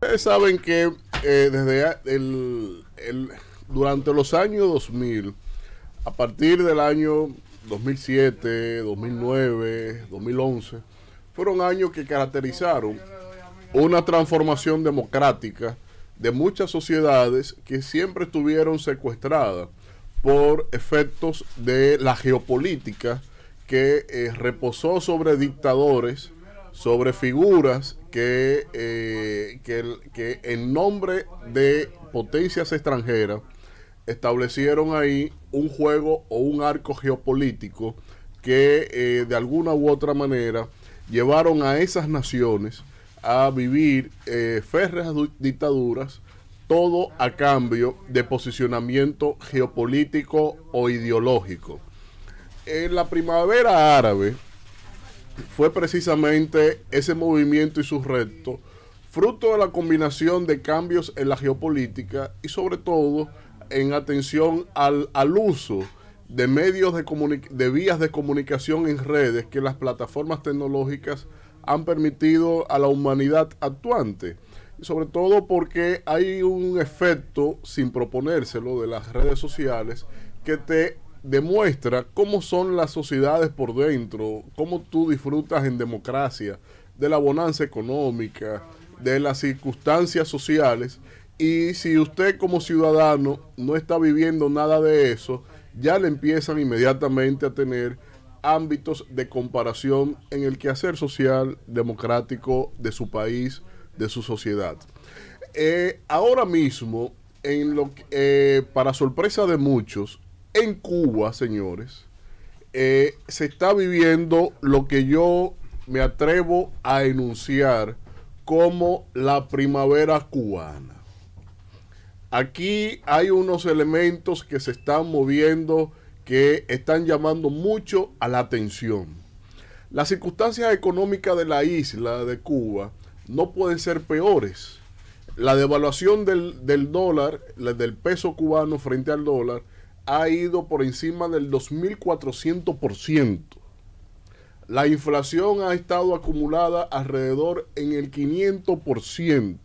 Ustedes saben que eh, desde el, durante los años 2000, a partir del año 2007, 2009, 2011, fueron años que caracterizaron una transformación democrática de muchas sociedades que siempre estuvieron secuestradas por efectos de la geopolítica que eh, reposó sobre dictadores sobre figuras que, eh, que, en nombre de potencias extranjeras establecieron ahí un juego o un arco geopolítico que eh, de alguna u otra manera llevaron a esas naciones a vivir eh, férreas dictaduras, todo a cambio de posicionamiento geopolítico o ideológico. En la primavera árabe, fue precisamente ese movimiento y su retos, fruto de la combinación de cambios en la geopolítica y sobre todo en atención al, uso de medios de, de vías de comunicación en redes que las plataformas tecnológicas han permitido a la humanidad actuante. sobre todo porque hay un efecto, sin proponérselo, de las redes sociales que te demuestra cómo son las sociedades por dentro, cómo tú disfrutas en democracia de la bonanza económica, de las circunstancias sociales. Y si usted como ciudadano no está viviendo nada de eso, ya le empiezan inmediatamente a tener ámbitos de comparación en el quehacer social democrático de su país, de su sociedad. Eh, ahora mismo, eh, para sorpresa de muchos, en Cuba, señores, eh, se está viviendo lo que yo me atrevo a enunciar como la primavera cubana. Aquí hay unos elementos que se están moviendo que están llamando mucho a la atención. Las circunstancias económicas de la isla de Cuba no pueden ser peores. La devaluación del, dólar, del peso cubano frente al dólar, ha ido por encima del 2.400%. La inflación ha estado acumulada alrededor en el 500%.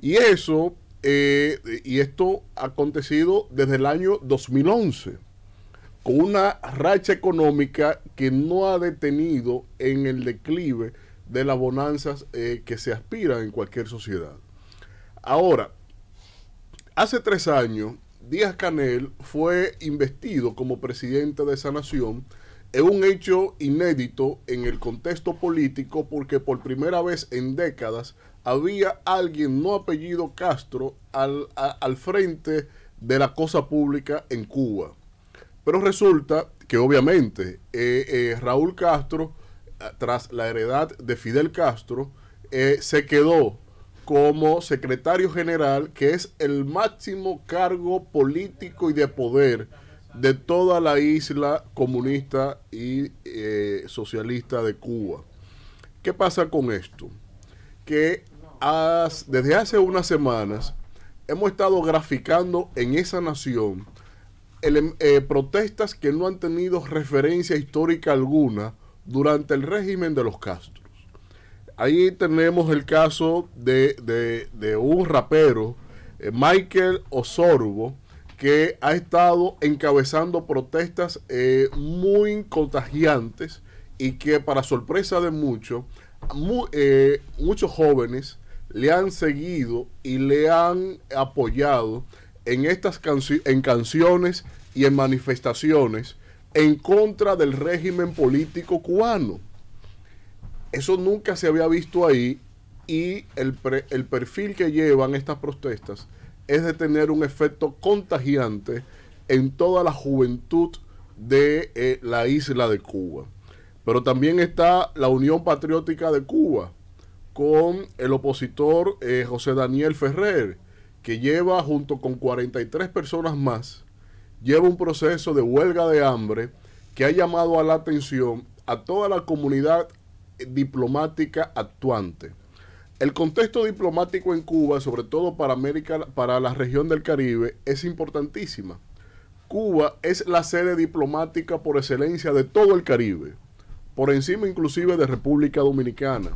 Y eso, eh, y esto ha acontecido desde el año 2011, con una racha económica que no ha detenido en el declive de las bonanzas eh, que se aspiran en cualquier sociedad. Ahora, hace tres años Díaz Canel fue investido como presidente de esa nación es un hecho inédito en el contexto político porque por primera vez en décadas había alguien no apellido Castro al, frente de la cosa pública en Cuba. Pero resulta que obviamente eh, eh, Raúl Castro, eh, tras la heredad de Fidel Castro, se quedó como secretario general, que es el máximo cargo político y de poder de toda la isla comunista y eh, socialista de Cuba. ¿Qué pasa con esto? Que desde hace unas semanas hemos estado graficando en esa nación eh, protestas que no han tenido referencia histórica alguna durante el régimen de los Castro ahí tenemos el caso de, un rapero, eh, Michael Osorbo, que ha estado encabezando protestas eh, muy contagiantes y que para sorpresa de muchos, eh, muchos jóvenes le han seguido y le han apoyado en estas en canciones y en manifestaciones en contra del régimen político cubano. Eso nunca se había visto ahí y el, perfil que llevan estas protestas es de tener un efecto contagiante en toda la juventud de eh, la isla de Cuba. Pero también está la Unión Patriótica de Cuba con el opositor eh, José Daniel Ferrer, que lleva junto con 43 personas más, lleva un proceso de huelga de hambre que ha llamado a la atención a toda la comunidad diplomática actuante. El contexto diplomático en Cuba, sobre todo para América, para la región del Caribe, es importantísima. Cuba es la sede diplomática por excelencia de todo el Caribe, por encima inclusive de República Dominicana.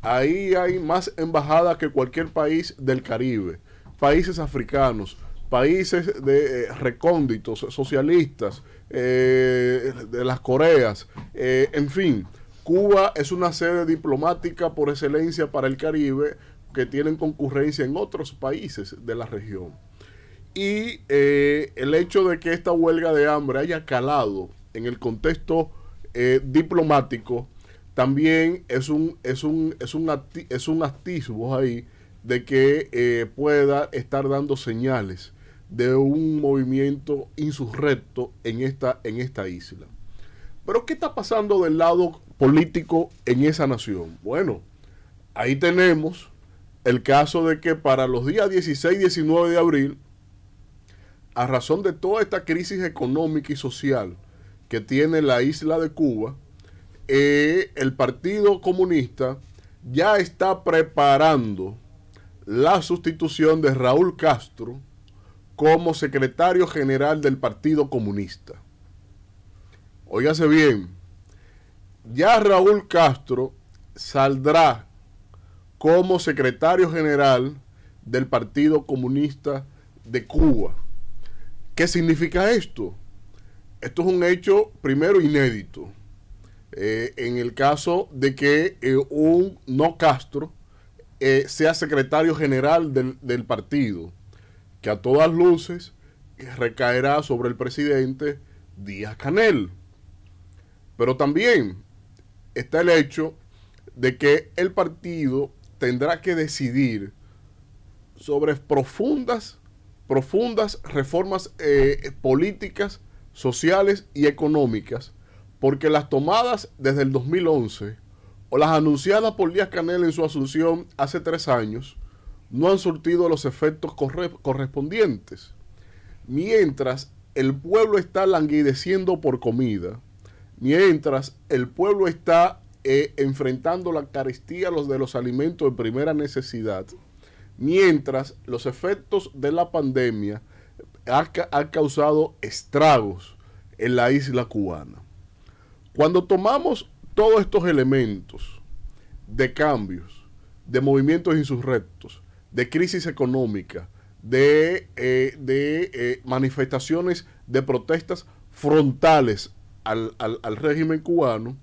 Ahí hay más embajadas que cualquier país del Caribe, países africanos, países de eh, recónditos, socialistas, eh, de las Coreas, eh, en fin Cuba es una sede diplomática por excelencia para el Caribe que tienen concurrencia en otros países de la región. Y eh, el hecho de que esta huelga de hambre haya calado en el contexto eh, diplomático también es un, es un, es es un activo ahí de que eh, pueda estar dando señales de un movimiento insurrecto en esta, en esta isla. Pero ¿qué está pasando del lado político en esa nación. Bueno, ahí tenemos el caso de que para los días 16 y 19 de abril, a razón de toda esta crisis económica y social que tiene la isla de Cuba, eh, el Partido Comunista ya está preparando la sustitución de Raúl Castro como secretario general del Partido Comunista. Óigase bien, ya Raúl Castro saldrá como secretario general del Partido Comunista de Cuba. ¿Qué significa esto? Esto es un hecho primero inédito. Eh, en el caso de que eh, un no Castro eh, sea secretario general del, del, partido, que a todas luces recaerá sobre el presidente Díaz Canel. Pero también está el hecho de que el partido tendrá que decidir sobre profundas, profundas reformas eh, políticas, sociales y económicas, porque las tomadas desde el 2011 o las anunciadas por Díaz Canel en su asunción hace tres años no han surtido los efectos correspondientes. Mientras el pueblo está languideciendo por comida, mientras el pueblo está eh, enfrentando la carestía los de los alimentos de primera necesidad, mientras los efectos de la pandemia han ha causado estragos en la isla cubana. Cuando tomamos todos estos elementos de cambios, de movimientos insurrectos, de crisis económica, de, eh, eh, manifestaciones de protestas frontales al, régimen cubano,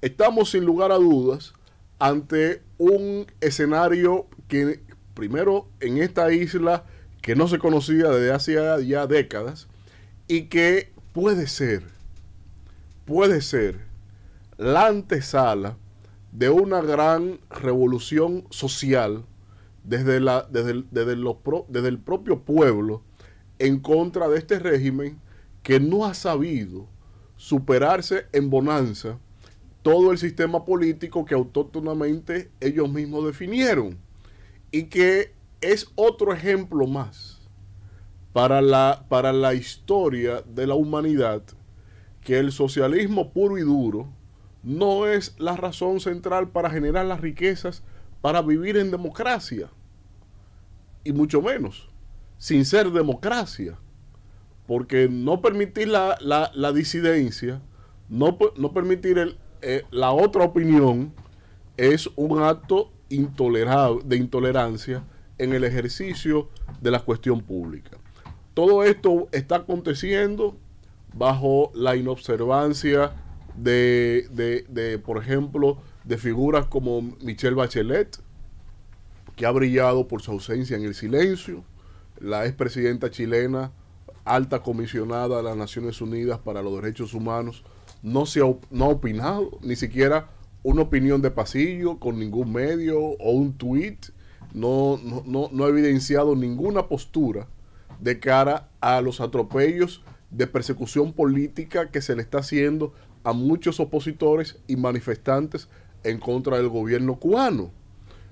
estamos sin lugar a dudas ante un escenario que primero en esta isla que no se conocía desde hace ya décadas y que puede ser, puede ser la antesala de una gran revolución social desde, la, desde, los desde el propio pueblo en contra de este régimen que no ha sabido superarse en bonanza todo el sistema político que autóctonamente ellos mismos definieron y que es otro ejemplo más para la, para la historia de la humanidad que el socialismo puro y duro no es la razón central para generar las riquezas para vivir en democracia y mucho menos sin ser democracia porque no permitir la, disidencia, no, no permitir eh, la otra opinión, es un acto de intolerancia en el ejercicio de la cuestión pública. Todo esto está aconteciendo bajo la inobservancia de, de, por ejemplo, de figuras como Michelle Bachelet, que ha brillado por su ausencia en el silencio, la expresidenta chilena alta comisionada de las Naciones Unidas para los Derechos Humanos no, se ha, opinado, ni siquiera una opinión de pasillo con ningún medio o un tweet, no, no, ha evidenciado ninguna postura de cara a los atropellos de persecución política que se le está haciendo a muchos opositores y manifestantes en contra del gobierno cubano.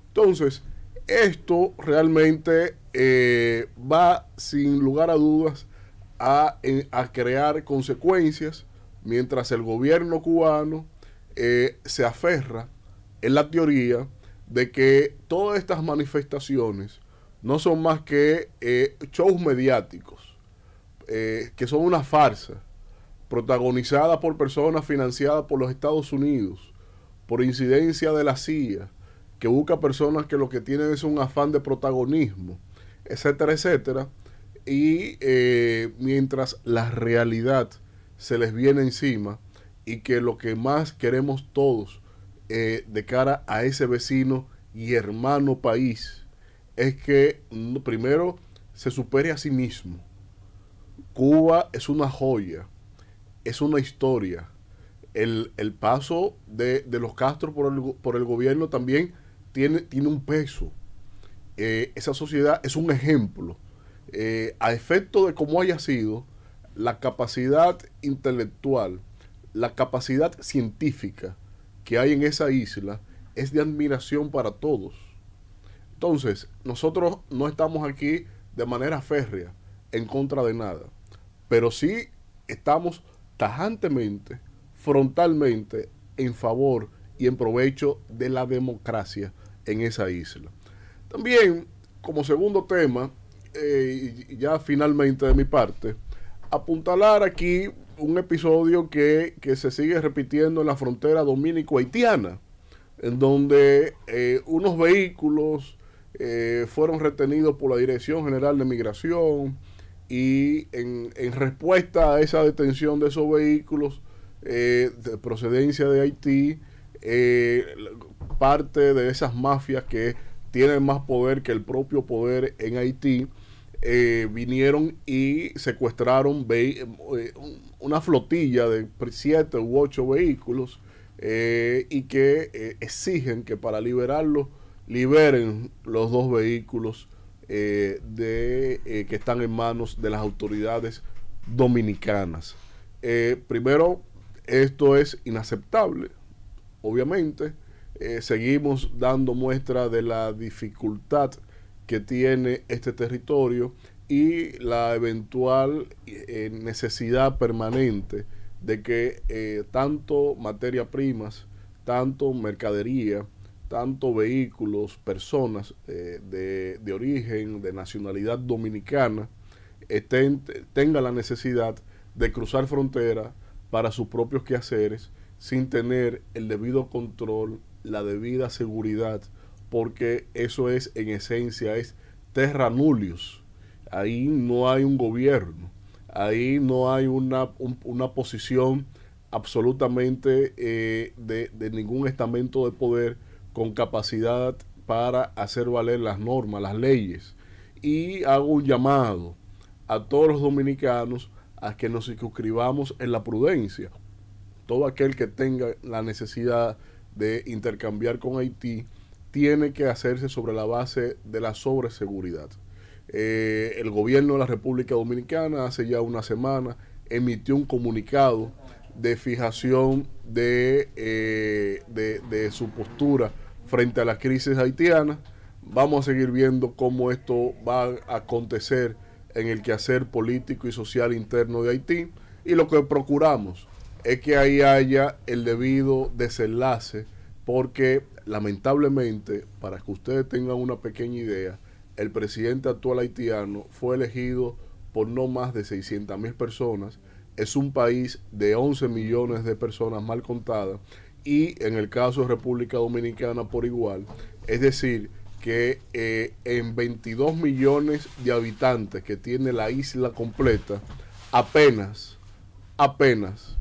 Entonces, esto realmente eh, va sin lugar a dudas a, crear consecuencias mientras el gobierno cubano eh, se aferra en la teoría de que todas estas manifestaciones no son más que eh, shows mediáticos, eh, que son una farsa, protagonizada por personas financiadas por los Estados Unidos, por incidencia de la CIA, que busca personas que lo que tienen es un afán de protagonismo, etcétera, etcétera y eh, mientras la realidad se les viene encima y que lo que más queremos todos eh, de cara a ese vecino y hermano país es que mm, primero se supere a sí mismo. Cuba es una joya, es una historia. El, el paso de, los Castro por el, gobierno también tiene, tiene un peso. Eh, esa sociedad es un ejemplo eh, a efecto de cómo haya sido, la capacidad intelectual, la capacidad científica que hay en esa isla es de admiración para todos. Entonces, nosotros no estamos aquí de manera férrea en contra de nada, pero sí estamos tajantemente, frontalmente, en favor y en provecho de la democracia en esa isla. También, como segundo tema, eh, ya finalmente de mi parte, apuntalar aquí un episodio que, se sigue repitiendo en la frontera dominico-haitiana, en donde eh, unos vehículos eh, fueron retenidos por la Dirección General de Migración y en, respuesta a esa detención de esos vehículos de procedencia de Haití, parte de esas mafias que tienen más poder que el propio poder en Haití, eh, vinieron y secuestraron eh, una flotilla de siete u ocho vehículos eh, y que exigen que para liberarlos liberen los dos vehículos de, que están en manos de las autoridades dominicanas. primero, esto es inaceptable, obviamente. seguimos dando muestra de la dificultad que tiene este territorio y la eventual eh, necesidad permanente de que eh, tanto materia primas, tanto mercadería, tanto vehículos, personas eh, de, origen, de nacionalidad dominicana, estén, tenga la necesidad de cruzar frontera para sus propios quehaceres sin tener el debido control, la debida seguridad porque eso es en esencia, es terranulios Ahí no hay un gobierno, ahí no hay una, posición absolutamente eh, de, de ningún estamento de poder con capacidad para hacer valer las normas, las leyes. Y hago un llamado a todos los dominicanos a que nos circunscribamos en la prudencia. Todo aquel que tenga la necesidad de intercambiar con Haití, tiene que hacerse sobre la base de la sobreseguridad. Eh, el gobierno de la República Dominicana hace ya una semana emitió un comunicado de fijación de, eh, de, de su postura frente a la crisis haitiana. Vamos a seguir viendo cómo esto va a acontecer en el quehacer político y social interno de Haití. Y lo que procuramos es que ahí haya el debido desenlace porque lamentablemente, para que ustedes tengan una pequeña idea, el presidente actual haitiano fue elegido por no más de 600 mil personas. Es un país de 11 millones de personas mal contadas y en el caso de República Dominicana por igual. Es decir, que eh, en 22 millones de habitantes que tiene la isla completa, apenas, apenas,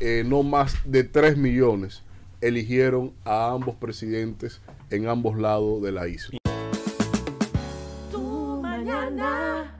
eh, no más de 3 millones eligieron a ambos presidentes en ambos lados de la isla. mañana,